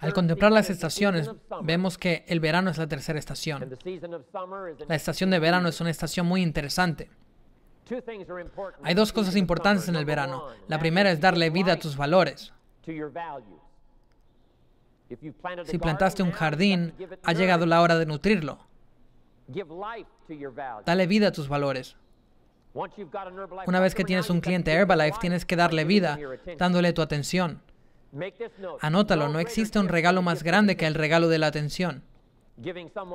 Al contemplar las estaciones, vemos que el verano es la tercera estación. La estación de verano es una estación muy interesante. Hay dos cosas importantes en el verano. La primera es darle vida a tus valores. Si plantaste un jardín, ha llegado la hora de nutrirlo. Dale vida a tus valores. Una vez que tienes un cliente Herbalife, tienes que darle vida, dándole tu atención. Anótalo, no existe un regalo más grande que el regalo de la atención.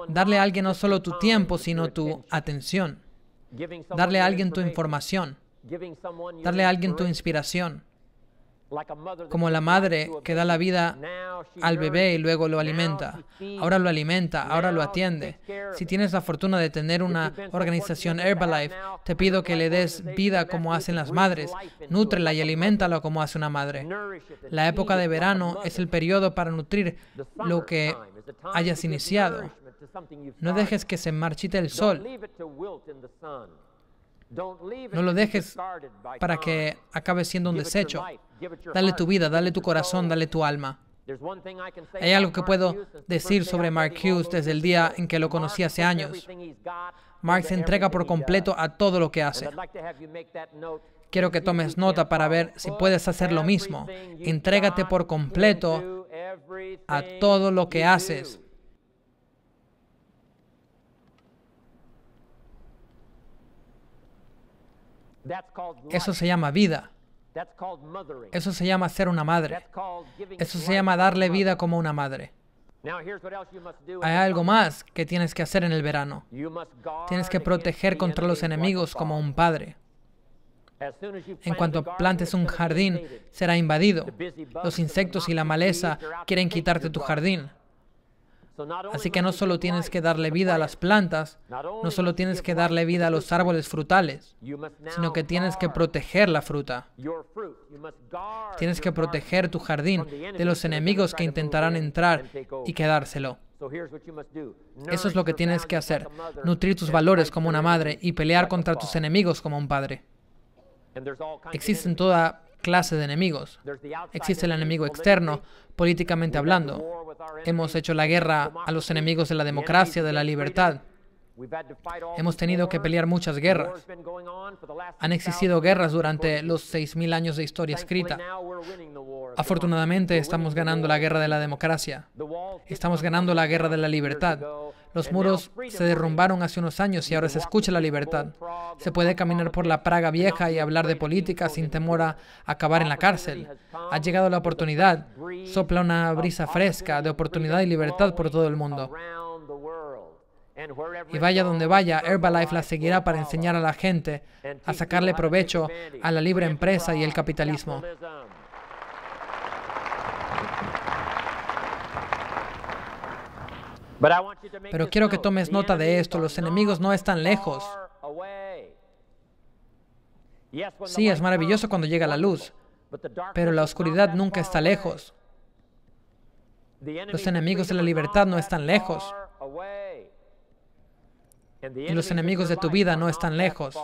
Darle a alguien no solo tu tiempo, sino tu atención. Darle a alguien tu información. Darle a alguien tu inspiración. Como la madre que da la vida al bebé y luego lo alimenta. Ahora lo alimenta, ahora lo atiende. Si tienes la fortuna de tener una organización Herbalife, te pido que le des vida como hacen las madres. Nútrela y aliméntala como hace una madre. La época de verano es el periodo para nutrir lo que hayas iniciado. No dejes que se marchite el sol. No lo dejes para que acabe siendo un desecho. Dale tu vida, dale tu corazón, dale tu alma. Hay algo que puedo decir sobre Mark Hughes desde el día en que lo conocí hace años. Mark se entrega por completo a todo lo que hace. Quiero que tomes nota para ver si puedes hacer lo mismo. Entrégate por completo a todo lo que haces. Eso se llama vida. Eso se llama ser una madre. Eso se llama darle vida como una madre. Hay algo más que tienes que hacer en el verano. Tienes que proteger contra los enemigos como un padre. En cuanto plantes un jardín, será invadido. Los insectos y la maleza quieren quitarte tu jardín. Así que no solo tienes que darle vida a las plantas, no solo tienes que darle vida a los árboles frutales, sino que tienes que proteger la fruta. Tienes que proteger tu jardín de los enemigos que intentarán entrar y quedárselo. Eso es lo que tienes que hacer, nutrir tus valores como una madre y pelear contra tus enemigos como un padre. Existen toda clase de enemigos. Existe el enemigo externo, políticamente hablando. Hemos hecho la guerra a los enemigos de la democracia, de la libertad. Hemos tenido que pelear muchas guerras. Han existido guerras durante los 6.000 años de historia escrita. Afortunadamente estamos ganando la guerra de la democracia. Estamos ganando la guerra de la libertad. Los muros se derrumbaron hace unos años y ahora se escucha la libertad. Se puede caminar por la Praga vieja y hablar de política sin temor a acabar en la cárcel. Ha llegado la oportunidad. Sopla una brisa fresca de oportunidad y libertad por todo el mundo. Y vaya donde vaya, Herbalife la seguirá para enseñar a la gente a sacarle provecho a la libre empresa y el capitalismo. Pero quiero que tomes nota de esto, los enemigos no están lejos. Sí, es maravilloso cuando llega la luz, pero la oscuridad nunca está lejos. Los enemigos de la libertad no están lejos. Y los enemigos de tu vida no están lejos.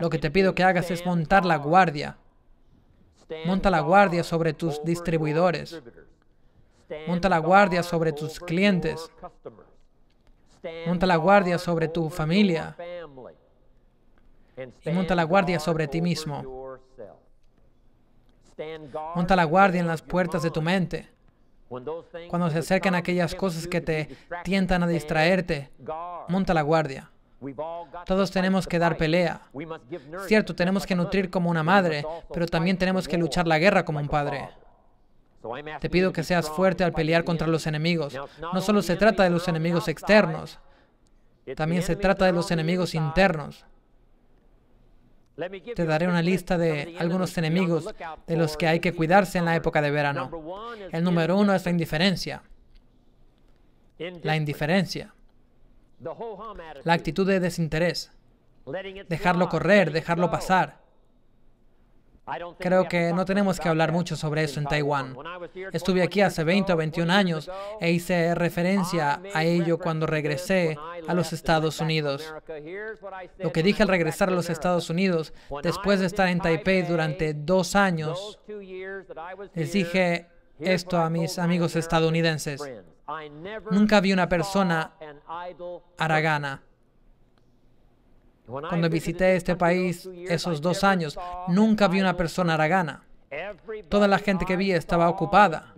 Lo que te pido que hagas es montar la guardia. Monta la guardia sobre tus distribuidores. Monta la guardia sobre tus clientes. Monta la guardia sobre tu familia. Y monta la guardia sobre ti mismo. Monta la guardia en las puertas de tu mente. Cuando se acercan aquellas cosas que te tientan a distraerte, monta la guardia. Todos tenemos que dar pelea. Cierto, tenemos que nutrir como una madre, pero también tenemos que luchar la guerra como un padre. Te pido que seas fuerte al pelear contra los enemigos. No solo se trata de los enemigos externos, también se trata de los enemigos internos. Te daré una lista de algunos enemigos de los que hay que cuidarse en la época de verano. El número uno es la indiferencia. La indiferencia. La actitud de desinterés. Dejarlo correr, dejarlo pasar. Creo que no tenemos que hablar mucho sobre eso en Taiwán. Estuve aquí hace 20 o 21 años e hice referencia a ello cuando regresé a los Estados Unidos. Lo que dije al regresar a los Estados Unidos, después de estar en Taipei durante dos años, les dije esto a mis amigos estadounidenses. Nunca vi una persona aragana. Cuando visité este país esos dos años, nunca vi una persona haragana. Toda la gente que vi estaba ocupada.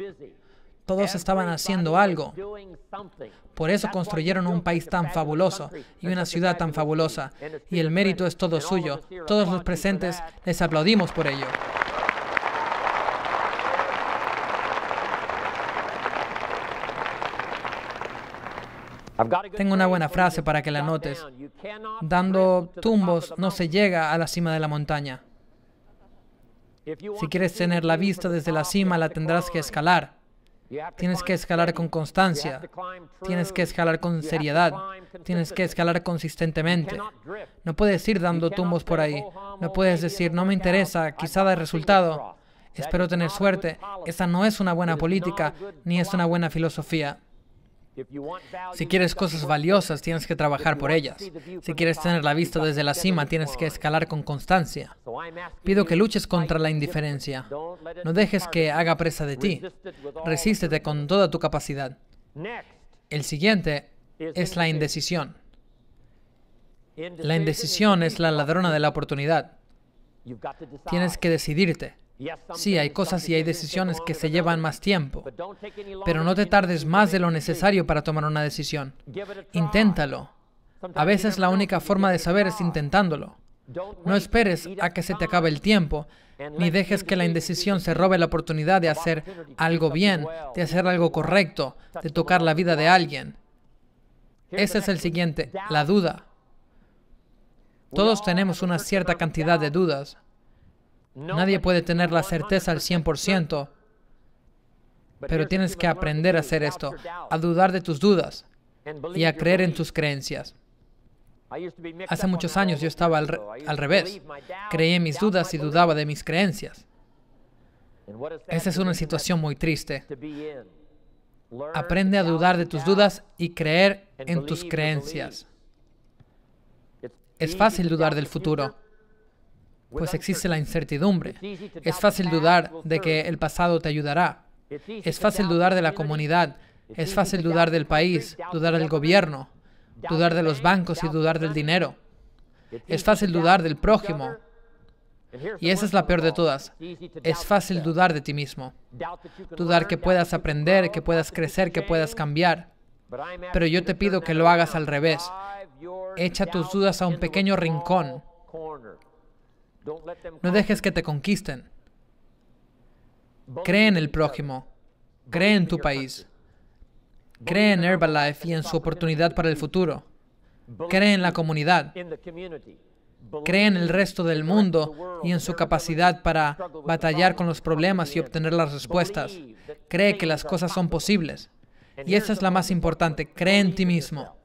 Todos estaban haciendo algo. Por eso construyeron un país tan fabuloso y una ciudad tan fabulosa. Y el mérito es todo suyo. Todos los presentes les aplaudimos por ello. Tengo una buena frase para que la notes. Dando tumbos no se llega a la cima de la montaña. Si quieres tener la vista desde la cima, la tendrás que escalar. Tienes que escalar con constancia. Tienes que escalar con seriedad. Tienes que escalar consistentemente. No puedes ir dando tumbos por ahí. No puedes decir, no me interesa, quizá da resultado. Espero tener suerte. Esa no es una buena política, ni es una buena filosofía. Si quieres cosas valiosas, tienes que trabajar por ellas. Si quieres tener la vista desde la cima, tienes que escalar con constancia. Pido que luches contra la indiferencia. No dejes que haga presa de ti. Resístete con toda tu capacidad. El siguiente es la indecisión. La indecisión es la ladrona de la oportunidad. Tienes que decidirte. Sí, hay cosas y hay este decisiones que se llevan más tiempo, pero no te tardes más de lo necesario para tomar una decisión. Inténtalo. A veces la única forma de saber es intentándolo. No esperes a que se te acabe el tiempo, ni dejes que la indecisión se robe la oportunidad de hacer algo bien, de hacer algo correcto, de tocar la vida de alguien. Ese es el siguiente, la duda. Todos tenemos una cierta cantidad de dudas. Nadie puede tener la certeza al 100%, pero tienes que aprender a hacer esto, a dudar de tus dudas y a creer en tus creencias. Hace muchos años yo estaba al, revés. Creía en mis dudas y dudaba de mis creencias. Esa es una situación muy triste. Aprende a dudar de tus dudas y creer en tus creencias. Es fácil dudar del futuro, pues existe la incertidumbre. Es fácil dudar de que el pasado te ayudará. Es fácil dudar de la comunidad. Es fácil dudar del país, dudar del gobierno, dudar de los bancos y dudar del dinero. Es fácil dudar del prójimo. Y esa es la peor de todas. Es fácil dudar de ti mismo. Dudar que puedas aprender, que puedas crecer, que puedas cambiar. Pero yo te pido que lo hagas al revés. Echa tus dudas a un pequeño rincón no dejes que te conquisten. Cree en el prójimo. Cree en tu país. Cree en Herbalife y en su oportunidad para el futuro. Cree en la comunidad. Cree en el resto del mundo y en su capacidad para batallar con los problemas y obtener las respuestas. Cree que las cosas son posibles. Y esa es la más importante. Cree en ti mismo.